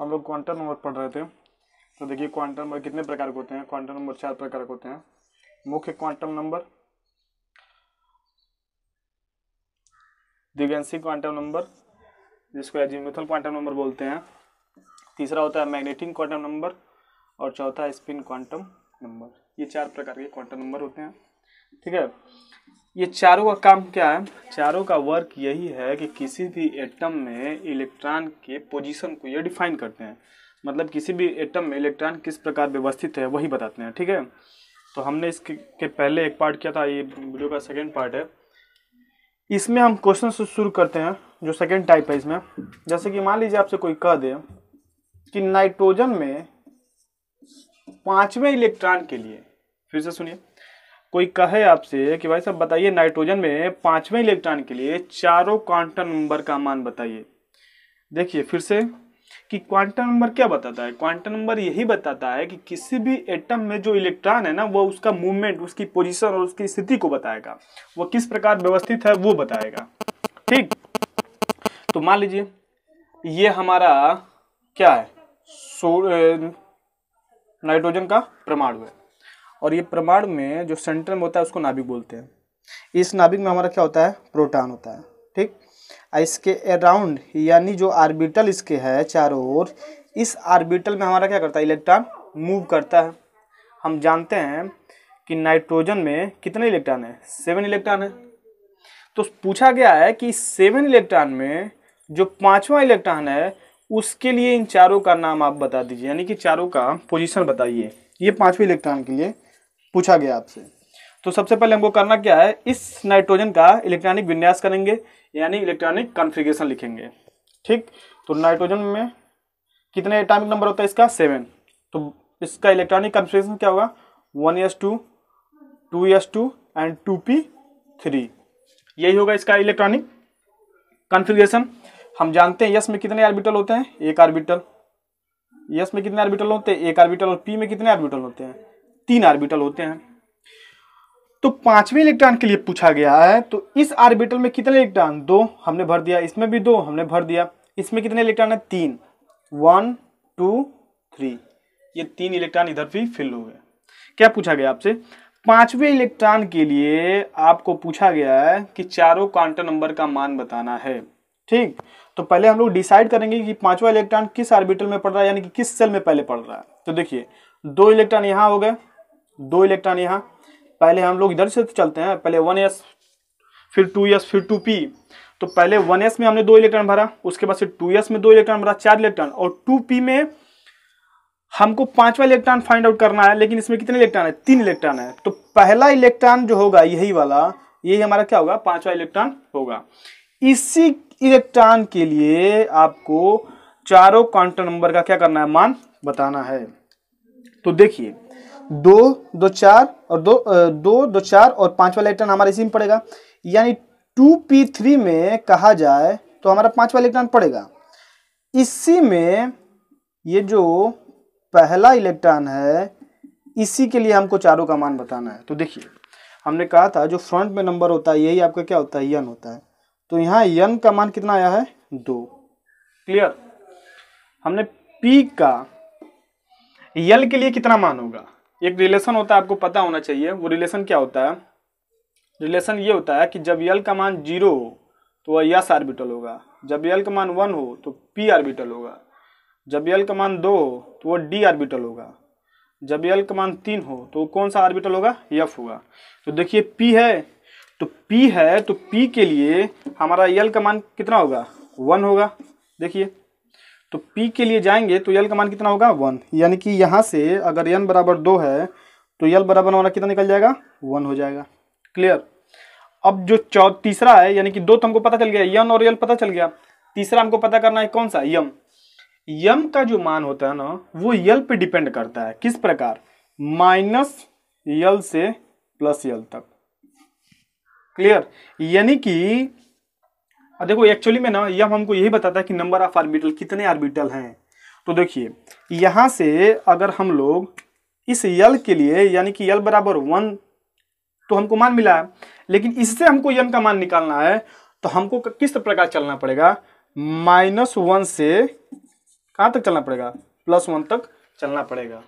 हम लोग quantum number पढ़ रहे थे तो देखिए क्वांटम नंबर कितने प्रकार के होते हैं क्वांटम नंबर चार प्रकार के होते हैं मुख्य quantum number Divyanshi quantum number जिसको एजिमेथल क्वांटम नंबर बोलते हैं तीसरा होता है मैग्नेटिक क्वांटम नंबर और चौथा स्पिन क्वांटम नंबर ये चार प्रकार के क्वांटम नंबर होते हैं ठीक है ये चारों का काम क्या है चारों का वर्क यही है कि किसी भी एटम में इलेक्ट्रॉन के पोजीशन को ये डिफाइन करते हैं मतलब किसी भी एटम में इलेक्ट्रॉन किस प्रकार व्यवस्थित है वही बताते हैं ठीक है तो हमने इसके के पहले एक पार्ट किया था ये वीडियो का सेकेंड पार्ट है इसमें हम क्वेश्चन से शुरू करते हैं जो सेकेंड टाइप है इसमें जैसे कि मान लीजिए आपसे कोई कह दे कि नाइट्रोजन में पाँचवें इलेक्ट्रॉन के लिए फिर से सुनिए कोई कहे आपसे कि भाई साहब बताइए नाइट्रोजन में पांचवें इलेक्ट्रॉन के लिए चारों क्वांटम नंबर का मान बताइए देखिए फिर से कि क्वांटम नंबर क्या बताता है क्वांटम नंबर यही बताता है कि किसी भी एटम में जो इलेक्ट्रॉन है ना वो उसका मूवमेंट उसकी पोजीशन और उसकी स्थिति को बताएगा वो किस प्रकार व्यवस्थित है वो बताएगा ठीक तो मान लीजिए ये हमारा क्या है सो नाइट्रोजन का परमाणु है और ये प्रमाण में जो सेंटर में होता है उसको नाभिक बोलते हैं इस नाभिक में हमारा क्या होता है प्रोटॉन होता है ठीक इसके अराउंड यानी जो आर्बिटल इसके है चारों ओर इस आर्बिटल में हमारा क्या करता है इलेक्ट्रॉन मूव करता है हम जानते हैं कि नाइट्रोजन में कितने इलेक्ट्रॉन है सेवन इलेक्ट्रॉन है तो पूछा गया है कि सेवन इलेक्ट्रॉन में जो पांचवा इलेक्ट्रॉन है उसके लिए इन चारों का नाम आप बता दीजिए यानी कि चारों का पोजीशन बताइए ये पांचवें इलेक्ट्रॉन के लिए पूछा गया आपसे तो सबसे पहले हमको करना क्या है इस नाइट्रोजन का इलेक्ट्रॉनिक विन्यास करेंगे यानी इलेक्ट्रॉनिक कॉन्फ़िगरेशन लिखेंगे ठीक तो नाइट्रोजन में कितने एटॉमिक नंबर होता है इसका सेवन तो इसका इलेक्ट्रॉनिक कॉन्फ़िगरेशन क्या होगा one S two two S two and two p three यही होगा इसका इलेक्ट्रॉनिक कॉन्फ़िगरेशन हम जानते हैं यस में कितने आर्बिटल होते हैं एक आर्बिटल यस में कितने आर्बिटल होते हैं एक आर्बिटल और पी में कितने आर्बिटल होते हैं तीन आर्बिटल होते हैं तो पांचवें इलेक्ट्रॉन के लिए पूछा गया है तो इस आर्बिटल में कितने इलेक्ट्रॉन दो हमने भर दिया इसमें भी दो हमने भर दिया इसमें कितने इलेक्ट्रॉन है तीन वन टू थ्री ये तीन इलेक्ट्रॉन इधर भी फिल हो गए क्या पूछा गया आपसे पांचवें इलेक्ट्रॉन के लिए आपको पूछा गया है कि चारों क्वांटम नंबर का मान बताना है ठीक तो पहले हम लोग डिसाइड करेंगे कि पांचवा इलेक्ट्रॉन किस आर्बिटल में पड़ रहा है यानी कि किस सेल में पहले पड़ रहा है तो देखिए दो इलेक्ट्रॉन यहाँ हो गए दो इलेक्ट्रॉन यहाँ पहले हम लोग इधर से तो चलते हैं पहले वन एस फिर टू एस फिर टू पी तो पहले वन एस में हमने दो इलेक्ट्रॉन भरा उसके बाद फिर टू एस में दो इलेक्ट्रॉन भरा चार इलेक्ट्रॉन और टू पी में हमको पांचवा इलेक्ट्रॉन फाइंड आउट करना है लेकिन इसमें कितने इलेक्ट्रॉन है तीन इलेक्ट्रॉन है तो पहला इलेक्ट्रॉन जो होगा यही वाला यही हमारा क्या होगा पांचवा इलेक्ट्रॉन होगा इसी इलेक्ट्रॉन के लिए आपको चारों क्वांटम नंबर का क्या करना है मान बताना है तो देखिए दो दो चार और दो दो दो चार और पाँच वाला इलेक्ट्रॉन हमारा इसी में पड़ेगा यानी टू पी थ्री में कहा जाए तो हमारा पाँच वाला इलेक्ट्रॉन पड़ेगा इसी में ये जो पहला इलेक्ट्रॉन है इसी के लिए हमको चारों का मान बताना है तो देखिए हमने कहा था जो फ्रंट में नंबर होता है यही आपका क्या होता है यन होता है तो यहाँ यन का मान कितना आया है दो क्लियर हमने पी का यल के लिए कितना मान होगा एक रिलेशन होता है आपको पता होना चाहिए वो रिलेशन क्या होता है रिलेशन ये होता है कि जब यल का मान जीरो हो तो वह यस आर्बिटल होगा जब यल का मान वन हो तो पी आर्बिटल होगा जब यल का मान दो हो तो वह डी आर्बिटल होगा जब यल का मान तीन हो तो कौन सा आर्बिटल होगा यफ होगा तो देखिए पी है तो पी है तो पी के लिए हमारा यल का मान कितना होगा वन होगा देखिए तो पी के लिए जाएंगे तो यल का मान कितना होगा वन यानी कि यहाँ से अगर n बराबर दो है तो यल बराबर हमारा कितना निकल जाएगा वन हो जाएगा क्लियर अब जो चौ तीसरा है यानी कि दो तो हमको पता चल गया यन और यल पता चल गया तीसरा हमको पता करना है कौन सा यम यम का जो मान होता है ना वो यल पे डिपेंड करता है किस प्रकार माइनस यल से प्लस यल तक क्लियर यानी कि और देखो एक्चुअली में ना यह हमको यही बताता है कि नंबर ऑफ आर्बिटल कितने आर्बिटल हैं तो देखिए यहाँ से अगर हम लोग इस यल के लिए यानी कि यल बराबर वन तो हमको मान मिला है लेकिन इससे हमको यन का मान निकालना है तो हमको किस प्रकार चलना पड़ेगा माइनस वन से कहाँ तक चलना पड़ेगा प्लस वन तक चलना पड़ेगा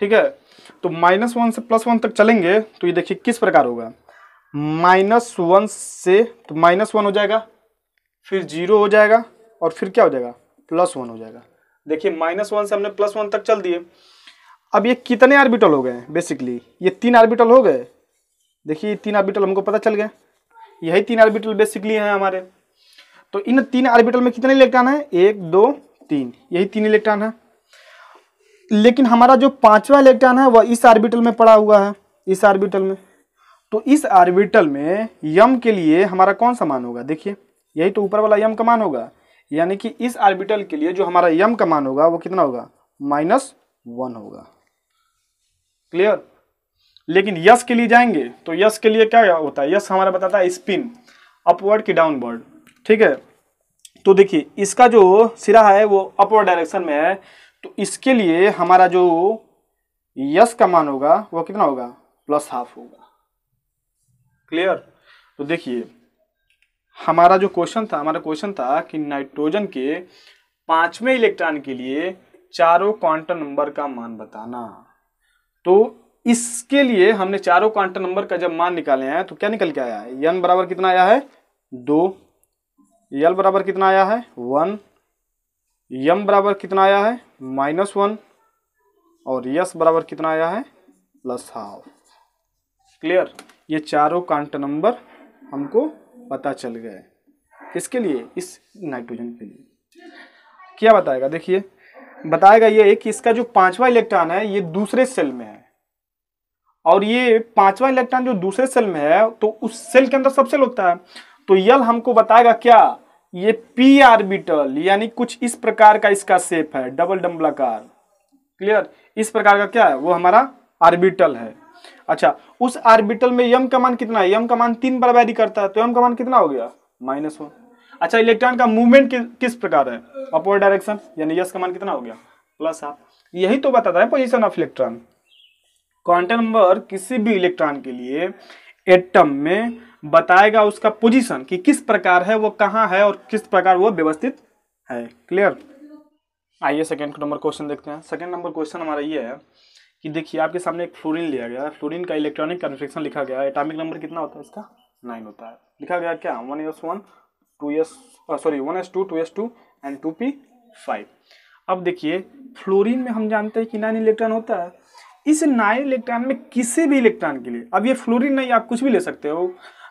ठीक है तो माइनस वन से प्लस वन तक चलेंगे तो ये देखिए किस प्रकार होगा माइनस वन से तो माइनस वन हो जाएगा फिर जीरो हो जाएगा और फिर क्या हो जाएगा प्लस वन हो जाएगा देखिए माइनस वन से हमने प्लस वन तक चल दिए अब ये कितने आर्बिटल हो गए बेसिकली ये तीन आर्बिटल हो गए देखिए तीन आर्बिटल हमको पता चल गया यही तीन आर्बिटल बेसिकली हैं हमारे तो इन तीन आर्बिटल में कितने इलेक्ट्रॉन है एक दो तीन यही तीन इलेक्ट्रॉन है लेकिन हमारा जो पांचवा इलेक्ट्रॉन है वह इस आर्बिटल में पड़ा हुआ है इस आर्बिटल में तो इस आर्बिटल में यम के लिए हमारा कौन सा मान होगा देखिए यही तो ऊपर वाला यम का मान होगा यानी कि इस आर्बिटल के लिए जो हमारा यम का मान होगा वो कितना होगा माइनस वन होगा क्लियर लेकिन यस के लिए जाएंगे तो यस के लिए क्या होता है यस हमारा बताता है स्पिन अपवर्ड की डाउनवर्ड ठीक है तो देखिए इसका जो सिरा है वो अपवर्ड डायरेक्शन में है तो इसके लिए हमारा जो यस का मान होगा वो कितना होगा प्लस हाफ होगा क्लियर तो देखिए हमारा जो क्वेश्चन था हमारा क्वेश्चन था कि नाइट्रोजन के पांचवें इलेक्ट्रॉन के लिए चारों क्वांटम नंबर का मान बताना तो इसके लिए हमने चारों क्वांटम नंबर का जब मान निकाले हैं तो क्या निकल के आया है यन बराबर कितना आया है दो यल बराबर कितना आया है वन यम बराबर कितना आया है माइनस वन और यस बराबर कितना आया है प्लस हाफ क्लियर ये चारों कांट नंबर हमको पता चल गए किसके लिए इस नाइट्रोजन के लिए क्या बताएगा देखिए बताएगा ये कि इसका जो पांचवा इलेक्ट्रॉन है ये दूसरे सेल में है और ये पांचवा इलेक्ट्रॉन जो दूसरे सेल में है तो उस सेल के अंदर सबसे होता है तो यल हमको बताएगा क्या ये पी आर्बिटल यानी कुछ इस प्रकार का इसका सेप है डबल डम्बलाकार क्लियर इस प्रकार का क्या है वो हमारा आर्बिटल है अच्छा उस आर्बिटल में यम का मान कितना है यम का मान तीन बार बराबरी करता है तो यम का मान कितना हो गया माइनस वन अच्छा इलेक्ट्रॉन का मूवमेंट कि, किस प्रकार है अपवर्ड डायरेक्शन यानी यस का मान कितना हो गया प्लस आप यही तो बताता है position of electron quantum number किसी भी इलेक्ट्रॉन के लिए एटम में बताएगा उसका पोजीशन कि किस प्रकार है वो कहाँ है और किस प्रकार वो व्यवस्थित है क्लियर आइए सेकेंड नंबर क्वेश्चन देखते हैं सेकेंड नंबर क्वेश्चन हमारा ये है कि देखिए आपके सामने एक फ्लोरिन लिया गया है फ्लोरिन का इलेक्ट्रॉनिक कन्फ्रिक्शन लिखा गया है एटॉमिक नंबर कितना होता है इसका नाइन होता है लिखा गया क्या one S one two S sorry one S two two S two and two P five अब देखिए फ्लोरिन में हम जानते हैं कि नाइन इलेक्ट्रॉन होता है इस नाइन इलेक्ट्रॉन में किसी भी इलेक्ट्रॉन के लिए अब ये फ्लोरिन नहीं आप कुछ भी ले सकते हो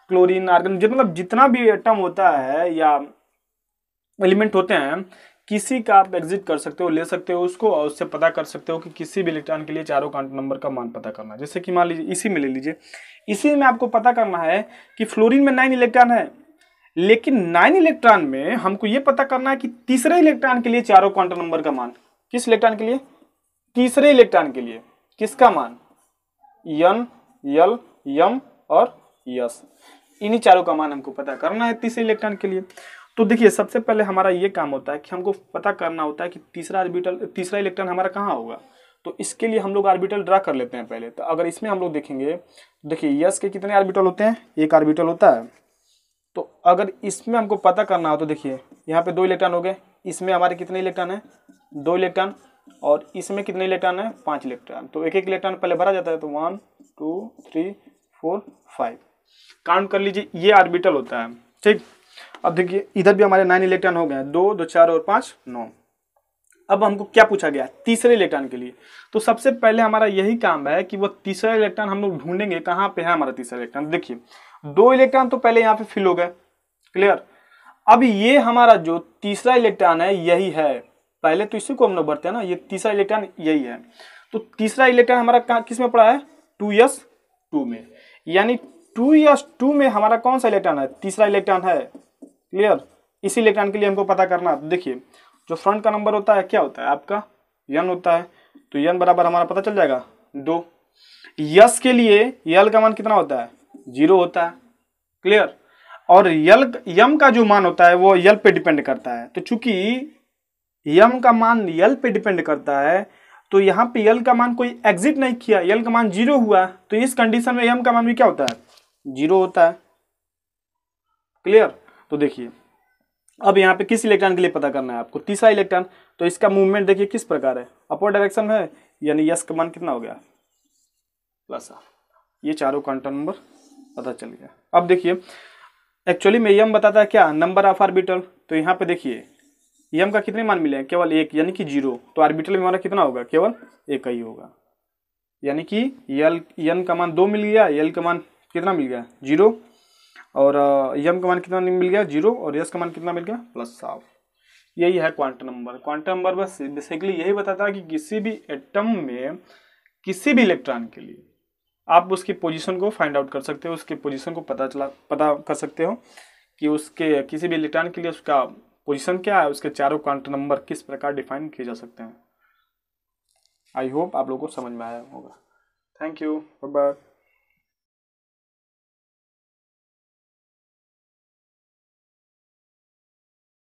क्लोरिन आर्गन मतलब जितना भी एटम होता है या एलिमेंट होते हैं किसी का आप एग्जिट कर सकते हो ले सकते हो उसको और उससे पता कर सकते हो कि किसी भी इलेक्ट्रॉन के लिए चारों कांट नंबर का मान पता करना जैसे कि मान लीजिए इसी में ले लीजिए इसी में आपको पता करना है कि फ्लोरिन में नाइन इलेक्ट्रॉन है लेकिन नाइन इलेक्ट्रॉन में हमको ये पता करना है कि तीसरे इलेक्ट्रॉन के लिए चारों क्वांटम नंबर का मान किस इलेक्ट्रॉन के लिए तीसरे इलेक्ट्रॉन के लिए किसका मान यन यल यम और यस इन्हीं चारों का मान हमको पता करना है तीसरे इलेक्ट्रॉन के लिए तो देखिए सबसे पहले हमारा ये काम होता है कि हमको पता करना होता है कि तीसरा आर्बिटल तीसरा इलेक्ट्रॉन हमारा कहाँ होगा तो इसके लिए हम लोग आर्बिटल ड्रा कर लेते हैं पहले तो अगर इसमें हम लोग देखेंगे देखिए यस के कितने आर्बिटल होते हैं एक आर्बिटल होता है तो अगर इसमें हमको पता करना हो तो देखिए यहाँ पे दो इलेक्ट्रॉन हो गए इसमें हमारे कितने इलेक्ट्रॉन हैं दो इलेक्ट्रॉन और इसमें कितने इलेक्ट्रॉन है पाँच इलेक्ट्रॉन तो एक एक इलेक्ट्रॉन पहले भरा जाता है तो one two three four five count कर लीजिए ये आर्बिटल होता है ठीक अब देखिए इधर भी हमारे नाइन इलेक्ट्रॉन हो गए दो दो चार और पांच नौ अब हमको क्या पूछा गया तीसरे इलेक्ट्रॉन के लिए तो सबसे पहले हमारा यही काम है कि वो तीसरा इलेक्ट्रॉन हम लोग ढूंढेंगे कहाँ पे है हमारा तीसरा इलेक्ट्रॉन देखिए दो इलेक्ट्रॉन तो पहले यहाँ पे फिल हो गए क्लियर अब ये हमारा जो तीसरा इलेक्ट्रॉन है यही है पहले तो इसी को हम लोग बढ़ते हैं ना ये तीसरा इलेक्ट्रॉन यही है तो तीसरा इलेक्ट्रॉन हमारा किस में पड़ा है टू एस टू में यानी टू एस टू में हमारा कौन सा इलेक्ट्रॉन है तीसरा इलेक्ट्रॉन है क्लियर इसी इलेक्ट्रॉन के लिए हमको पता करना है तो देखिए जो फ्रंट का नंबर होता है क्या होता है आपका यन होता है तो यन बराबर हमारा पता चल जाएगा दो यस के लिए यल का मान कितना होता है जीरो होता है क्लियर और यल यम का जो मान होता है वो यल पे डिपेंड करता है तो चूंकि यम का मान यल पे डिपेंड करता है तो यहाँ पे यल का मान कोई एग्जिट नहीं किया यल का मान जीरो हुआ तो इस कंडीशन में यम का मान भी क्या होता है जीरो होता है क्लियर तो देखिए अब यहाँ पे किस इलेक्ट्रॉन के लिए पता करना है आपको तीसरा इलेक्ट्रॉन तो इसका मूवमेंट देखिए किस प्रकार है अपर डायरेक्शन है यानी यस का मान कितना हो गया प्लस ये चारों क्वांटम नंबर पता चल गया अब देखिए एक्चुअली में यम बताता है क्या नंबर ऑफ आर्बिटल तो यहाँ पे देखिए यम का कितने मान मिले केवल एक यानी कि जीरो तो आर्बिटल में हमारा कितना होगा केवल एक ही होगा यानी कि यल यन का मान दो मिल गया यल का मान कितना मिल गया जीरो और यम का मान कितना मिल गया जीरो और यस का मान कितना मिल गया प्लस साफ यही है क्वांटम नंबर क्वांटम नंबर बस बेसिकली यही बताता है कि किसी भी एटम में किसी भी इलेक्ट्रॉन के लिए आप उसकी पोजीशन को फाइंड आउट कर सकते हो उसके पोजीशन को पता चला पता कर सकते हो कि उसके किसी भी इलेक्ट्रॉन के लिए उसका पोजीशन क्या है उसके चारों क्वांटम नंबर किस प्रकार डिफाइन किए जा सकते हैं आई होप आप लोगों को समझ में आया होगा थैंक यू बाय